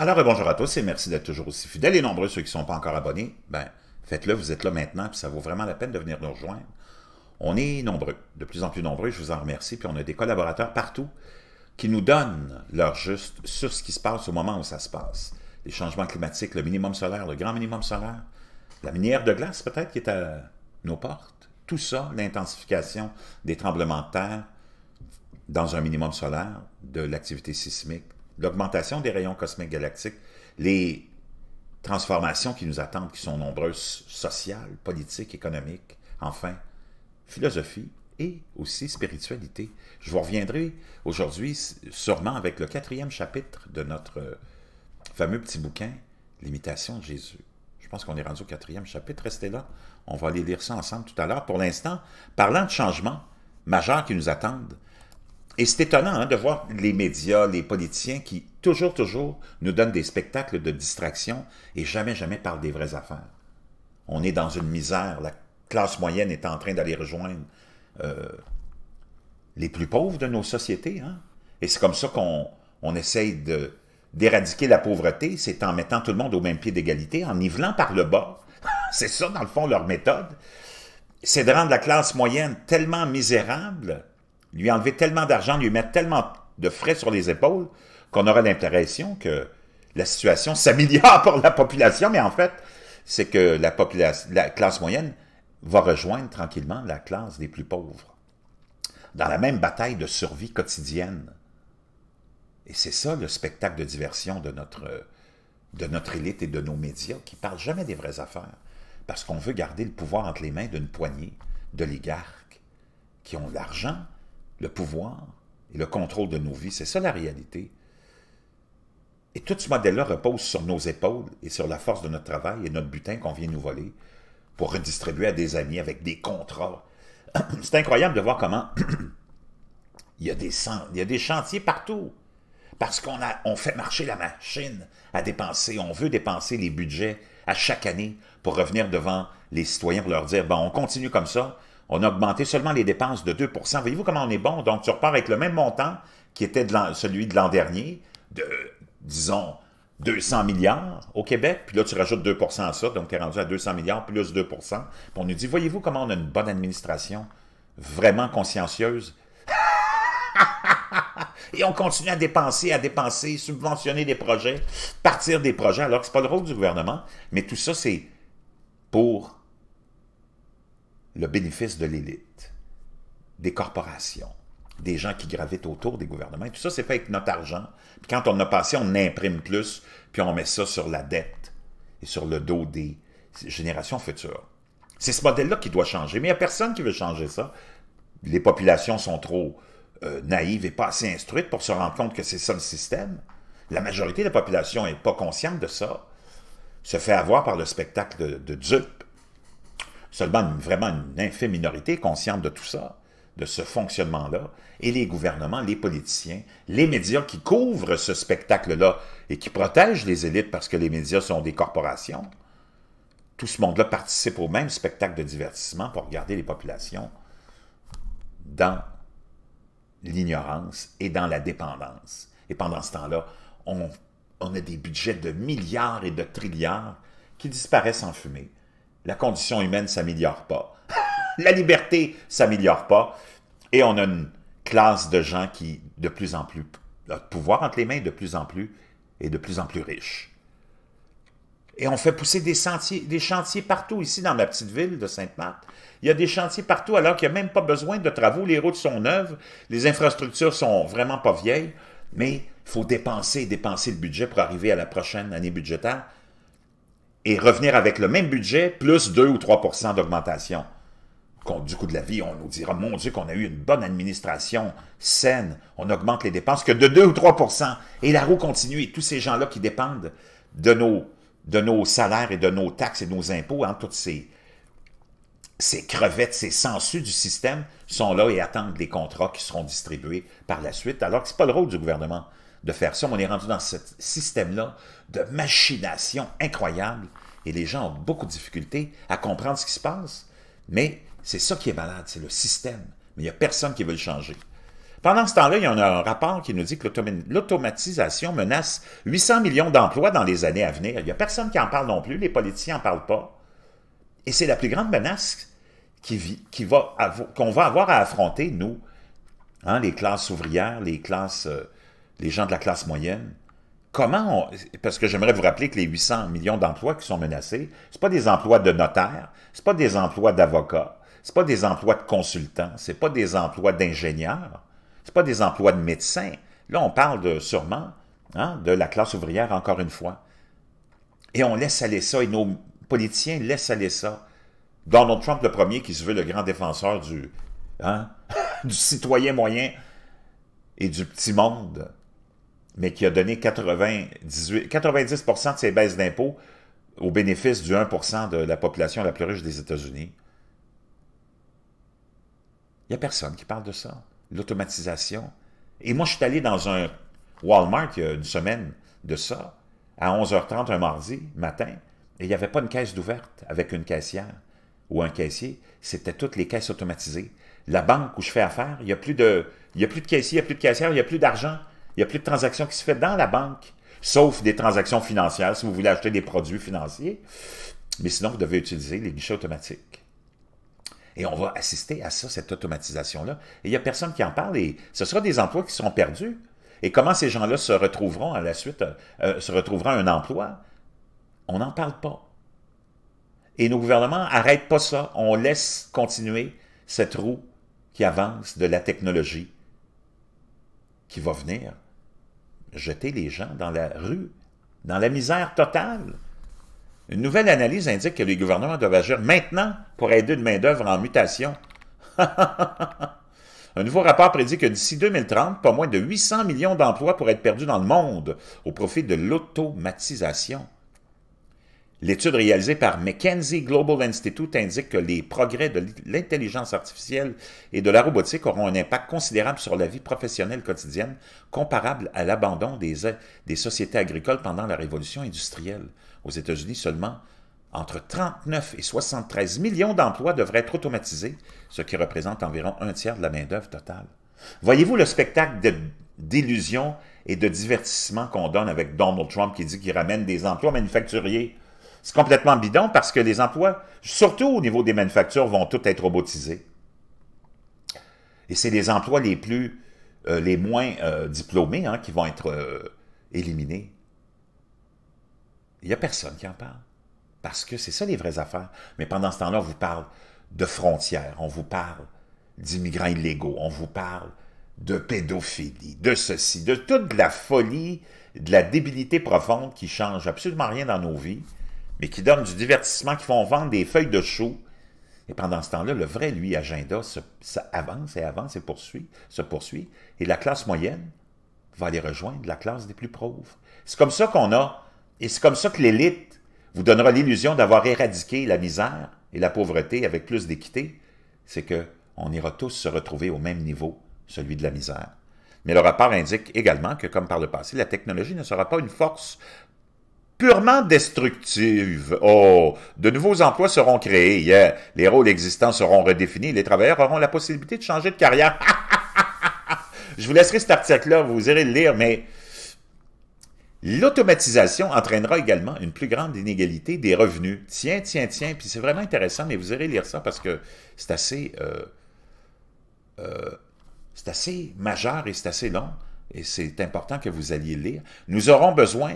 Alors, euh, bonjour à tous et merci d'être toujours aussi fidèles et nombreux ceux qui ne sont pas encore abonnés. Ben, faites-le, vous êtes là maintenant, puis ça vaut vraiment la peine de venir nous rejoindre. On est nombreux, de plus en plus nombreux, je vous en remercie, puis on a des collaborateurs partout qui nous donnent leur juste sur ce qui se passe au moment où ça se passe. Les changements climatiques, le minimum solaire, le grand minimum solaire, la minière de glace peut-être qui est à nos portes, tout ça, l'intensification des tremblements de terre dans un minimum solaire, de l'activité sismique, l'augmentation des rayons cosmiques galactiques, les transformations qui nous attendent, qui sont nombreuses, sociales, politiques, économiques, enfin, philosophie et aussi spiritualité. Je vous reviendrai aujourd'hui sûrement avec le quatrième chapitre de notre euh, fameux petit bouquin, L'imitation de Jésus. Je pense qu'on est rendu au quatrième chapitre. Restez là, on va aller lire ça ensemble tout à l'heure. Pour l'instant, parlant de changements majeurs qui nous attendent, et c'est étonnant hein, de voir les médias, les politiciens qui, toujours, toujours, nous donnent des spectacles de distraction et jamais, jamais parlent des vraies affaires. On est dans une misère. La classe moyenne est en train d'aller rejoindre euh, les plus pauvres de nos sociétés. Hein. Et c'est comme ça qu'on on essaye d'éradiquer la pauvreté, c'est en mettant tout le monde au même pied d'égalité, en nivelant par le bas. c'est ça, dans le fond, leur méthode. C'est de rendre la classe moyenne tellement misérable lui enlever tellement d'argent, lui mettre tellement de frais sur les épaules, qu'on aurait l'impression que la situation s'améliore pour la population, mais en fait, c'est que la, la classe moyenne va rejoindre tranquillement la classe des plus pauvres dans la même bataille de survie quotidienne. Et c'est ça le spectacle de diversion de notre, de notre élite et de nos médias qui ne parlent jamais des vraies affaires parce qu'on veut garder le pouvoir entre les mains d'une poignée d'oligarques qui ont l'argent le pouvoir et le contrôle de nos vies. C'est ça la réalité. Et tout ce modèle-là repose sur nos épaules et sur la force de notre travail et notre butin qu'on vient nous voler pour redistribuer à des amis avec des contrats. C'est incroyable de voir comment il, y a des il y a des chantiers partout. Parce qu'on fait marcher la machine à dépenser. On veut dépenser les budgets à chaque année pour revenir devant les citoyens pour leur dire, bon, on continue comme ça, on a augmenté seulement les dépenses de 2 Voyez-vous comment on est bon? Donc, tu repars avec le même montant qui était de celui de l'an dernier, de, disons, 200 milliards au Québec, puis là, tu rajoutes 2 à ça, donc tu es rendu à 200 milliards plus 2 Puis on nous dit, voyez-vous comment on a une bonne administration, vraiment consciencieuse. Et on continue à dépenser, à dépenser, subventionner des projets, partir des projets, alors que ce pas le rôle du gouvernement, mais tout ça, c'est pour le bénéfice de l'élite, des corporations, des gens qui gravitent autour des gouvernements. Et tout ça, c'est fait avec notre argent. Puis quand on a passé, on imprime plus, puis on met ça sur la dette et sur le dos des générations futures. C'est ce modèle-là qui doit changer. Mais il n'y a personne qui veut changer ça. Les populations sont trop euh, naïves et pas assez instruites pour se rendre compte que c'est ça le système. La majorité de la population n'est pas consciente de ça. Se fait avoir par le spectacle de, de Seulement, vraiment une infime minorité consciente de tout ça, de ce fonctionnement-là, et les gouvernements, les politiciens, les médias qui couvrent ce spectacle-là et qui protègent les élites parce que les médias sont des corporations. Tout ce monde-là participe au même spectacle de divertissement pour garder les populations dans l'ignorance et dans la dépendance. Et pendant ce temps-là, on, on, a des budgets de milliards et de trilliards qui disparaissent en fumée la condition humaine ne s'améliore pas. la liberté ne s'améliore pas. Et on a une classe de gens qui, de plus en plus, a pouvoir entre les mains, de plus en plus, et de plus en plus riches. Et on fait pousser des, chantiers partout. Ici, dans la petite ville de Sainte-Marthe, il y a des chantiers partout alors qu'il n'y a même pas besoin de travaux. Les routes sont neuves, les infrastructures sont vraiment pas vieilles, mais il faut dépenser, dépenser le budget pour arriver à la prochaine année budgétaire et revenir avec le même budget, plus 2 ou 3 d'augmentation. du coup de la vie, on nous dira, mon Dieu, qu'on a eu une bonne administration saine, on augmente les dépenses que de 2 ou 3 Et la roue continue, et tous ces gens-là qui dépendent de nos, de nos salaires et de nos taxes et de nos impôts, hein, toutes ces, ces crevettes, ces sangsues du système sont là et attendent les contrats qui seront distribués par la suite, alors que ce n'est pas le rôle du gouvernement de faire ça. On est rendu dans ce système-là de machination incroyable et les gens ont beaucoup de difficultés à comprendre ce qui se passe. Mais c'est ça qui est malade, c'est le système. Mais il n'y a personne qui veut le changer. Pendant ce temps-là, il y en a un rapport qui nous dit que l'automatisation menace 800 millions d'emplois dans les années à venir. Il n'y a personne qui en parle non plus, les politiciens n'en parlent pas. Et c'est la plus grande menace qu'on va, va, avoir à affronter, nous, hein, les classes ouvrières, les classes euh, les gens de la classe moyenne, comment parce que j'aimerais vous rappeler que les 800 millions d'emplois qui sont menacés, ce pas des emplois de notaire, ce pas des emplois d'avocat, ce pas des emplois de consultants, ce pas des emplois d'ingénieurs, ce pas des emplois de médecin. Là, on parle sûrement hein, de la classe ouvrière, encore une fois. Et on laisse aller ça, et nos politiciens laissent aller ça. Donald Trump, le premier, qui se veut le grand défenseur du, hein, du citoyen moyen et du petit monde, mais qui a donné 90 de ses baisses d'impôts au bénéfice du 1 de la population la plus riche des États-Unis. Il n'y a personne qui parle de ça, l'automatisation. Et moi, je suis allé dans un Walmart il y a une semaine de ça, à 11h30 un mardi matin, et il n'y avait pas une caisse d'ouverte avec une caissière ou un caissier. C'était toutes les caisses automatisées. La banque où je fais affaire, il n'y a, plus de, il y a plus de caissier, il n'y a plus de caissière, il n'y a plus d'argent. Il n'y a plus de transactions qui se fait dans la banque, sauf des transactions financières, si vous voulez acheter des produits financiers. Mais sinon, vous devez utiliser les guichets automatiques. Et on va assister à ça, cette automatisation-là. Et il n'y a personne qui en parle et ce sera des emplois qui seront perdus. Et comment ces gens-là se retrouveront à la suite, euh, euh, se retrouveront un emploi? On n'en parle pas. Et nos gouvernements n'arrêtent pas ça. On laisse continuer cette roue qui avance de la technologie qui va venir jeter les gens dans la rue, dans la misère totale. Une nouvelle analyse indique que les gouvernements doivent agir maintenant pour aider une main-d'œuvre en mutation. Un nouveau rapport prédit que d'ici 2030, pas moins de 800 millions d'emplois pourraient être perdus dans le monde au profit de l'automatisation. L'étude réalisée par McKinsey Global Institute indique que les progrès de l'intelligence artificielle et de la robotique auront un impact considérable sur la vie professionnelle quotidienne, comparable à l'abandon des, euh, des sociétés agricoles pendant la révolution industrielle. Aux États-Unis seulement, entre 39 et 73 millions d'emplois devraient être automatisés, ce qui représente environ un tiers de la main-d'œuvre totale. Voyez-vous le spectacle d'illusion et de divertissement qu'on donne avec Donald Trump qui dit qu'il ramène des emplois manufacturiers c'est complètement bidon parce que les emplois, surtout au niveau des manufactures, vont tous être robotisés. Et c'est les emplois les plus, euh, les moins euh, diplômés hein, qui vont être euh, éliminés. Il n'y a personne qui en parle. Parce que c'est ça les vraies affaires. Mais pendant ce temps-là, on vous parle de frontières, on vous parle d'immigrants illégaux, on vous parle de pédophilie, de ceci, de toute la folie, de la débilité profonde qui change absolument rien dans nos vies, mais qui donnent du divertissement, qui font vendre des feuilles de choux. Et pendant ce temps-là, le vrai, lui, agenda, ça avance et avance et poursuit, se poursuit. Et la classe moyenne va aller rejoindre la classe des plus pauvres. C'est comme ça qu'on a, et c'est comme ça que l'élite vous donnera l'illusion d'avoir éradiqué la misère et la pauvreté avec plus d'équité. C'est que on ira tous se retrouver au même niveau, celui de la misère. Mais le rapport indique également que, comme par le passé, la technologie ne sera pas une force purement destructive. Oh, de nouveaux emplois seront créés. Les rôles existants seront redéfinis. Les travailleurs auront la possibilité de changer de carrière. Je vous laisserai cet article-là, vous irez le lire, mais l'automatisation entraînera également une plus grande inégalité des revenus. Tiens, tiens, tiens, puis c'est vraiment intéressant, mais vous irez lire ça parce que c'est assez, euh, euh, c'est assez majeur et c'est assez long et c'est important que vous alliez lire. Nous aurons besoin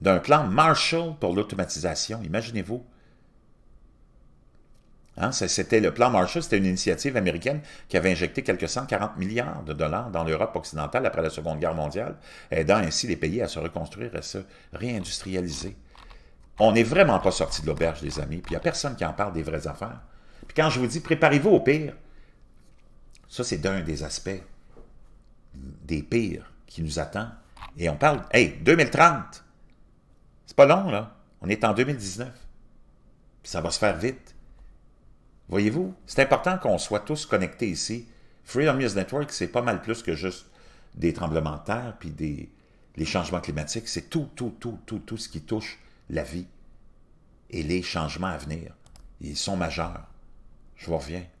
d'un plan Marshall pour l'automatisation. Imaginez-vous. Hein, c'était le plan Marshall, c'était une initiative américaine qui avait injecté quelques 140 milliards de dollars dans l'Europe occidentale après la Seconde Guerre mondiale, aidant ainsi les pays à se reconstruire et se réindustrialiser. On n'est vraiment pas sorti de l'auberge, les amis, puis il n'y a personne qui en parle des vraies affaires. Puis quand je vous dis préparez-vous au pire, ça c'est d'un des aspects des pires qui nous attend. Et on parle, hey, 2030, c'est pas long, là. On est en 2019. Puis ça va se faire vite. Voyez-vous, c'est important qu'on soit tous connectés ici. Freedom News Network, c'est pas mal plus que juste des tremblements de terre puis des les changements climatiques. C'est tout, tout, tout, tout, tout ce qui touche la vie et les changements à venir. Ils sont majeurs. Je vous reviens.